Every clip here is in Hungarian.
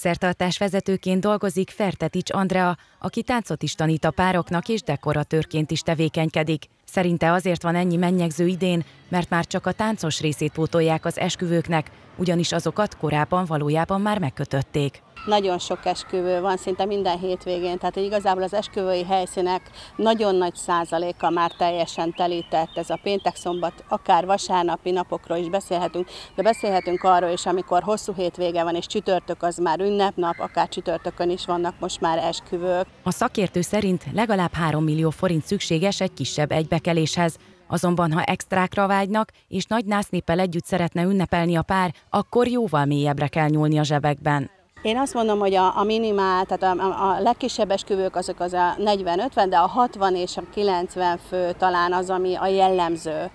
Szertartás vezetőként dolgozik Fertetics Andrea, aki táncot is tanít a pároknak és dekoratőrként is tevékenykedik. Szerinte azért van ennyi mennyegző idén, mert már csak a táncos részét pótolják az esküvőknek, ugyanis azokat korábban valójában már megkötötték nagyon sok esküvő van, szinte minden hétvégén, tehát igazából az esküvői helyszínek nagyon nagy százaléka már teljesen telített, ez a péntek, szombat, akár vasárnapi napokról is beszélhetünk, de beszélhetünk arról is, amikor hosszú hétvége van, és csütörtök az már ünnepnap, akár csütörtökön is vannak most már esküvők. A szakértő szerint legalább 3 millió forint szükséges egy kisebb egybekeléshez, Azonban, ha extrákra vágynak, és nagy násznéppel együtt szeretne ünnepelni a pár, akkor jóval mélyebbre kell nyúlni a zsebekben. Én azt mondom, hogy a, a minimál, tehát a, a legkisebb esküvők azok az a 40-50, de a 60 és a 90 fő talán az, ami a jellemző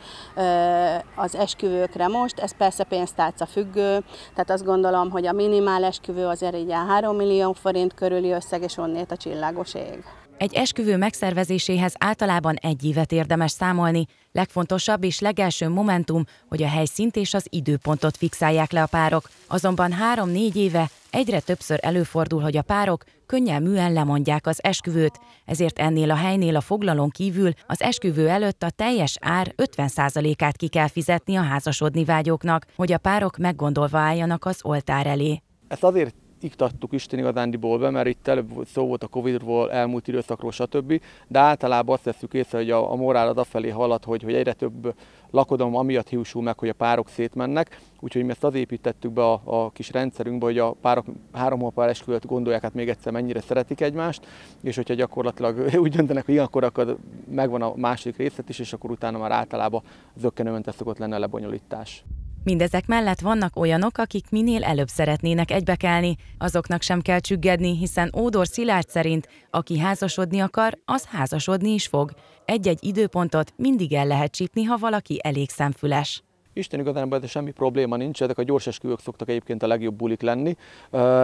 az esküvőkre most. Ez persze pénztárca függő, tehát azt gondolom, hogy a minimál esküvő azért így 3 millió forint körüli összeg, és onnét a csillagos ég. Egy esküvő megszervezéséhez általában egy évet érdemes számolni. Legfontosabb és legelső momentum, hogy a helyszínt és az időpontot fixálják le a párok. Azonban három-négy éve egyre többször előfordul, hogy a párok könnyelműen lemondják az esküvőt, ezért ennél a helynél a foglalón kívül az esküvő előtt a teljes ár 50%-át ki kell fizetni a házasodni vágyóknak, hogy a párok meggondolva álljanak az oltár elé. Ezt hát azért iktattuk Isten igazándiból be, mert itt előbb szó volt a Covid-ról, elmúlt időszakról, stb. De általában azt veszük észre, hogy a, a morál az afelé halad, hogy, hogy egyre több lakodom amiatt hiúsul meg, hogy a párok szétmennek. Úgyhogy mi ezt az építettük be a, a kis rendszerünkbe, hogy a párok három hónap esküvőt gondolják hát még egyszer mennyire szeretik egymást, és hogyha gyakorlatilag úgy döntenek, hogy igen, akkor, akkor megvan a másik részlet is, és akkor utána már általában zöggenőmentes szokott lenne a lebonyolítás. Mindezek mellett vannak olyanok, akik minél előbb szeretnének egybekelni. Azoknak sem kell csüggedni, hiszen Ódor Szilárd szerint, aki házasodni akar, az házasodni is fog. Egy-egy időpontot mindig el lehet csípni, ha valaki elég szemfüles. Isten igazán ez semmi probléma nincs, ezek a gyors esküvők szoktak egyébként a legjobb bulik lenni.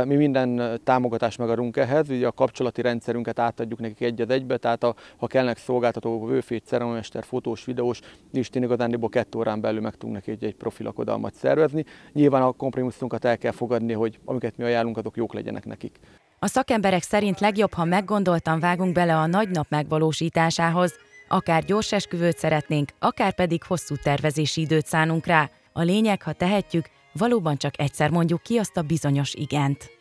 Mi minden támogatást megadunk ehhez, ugye a kapcsolati rendszerünket átadjuk nekik egy az egybe, tehát a, ha kellnek szolgáltatók, vőfét, ceremoniamester, fotós, videós, Isten igazándiból kettő órán belül meg tudunk neki egy, egy profilakodalmat szervezni. Nyilván a kompromisszunkat el kell fogadni, hogy amiket mi ajánlunk, azok jók legyenek nekik. A szakemberek szerint legjobb, ha meggondoltan vágunk bele a nagy nap megvalósításához, Akár gyors esküvőt szeretnénk, akár pedig hosszú tervezési időt szánunk rá. A lényeg, ha tehetjük, valóban csak egyszer mondjuk ki azt a bizonyos igent.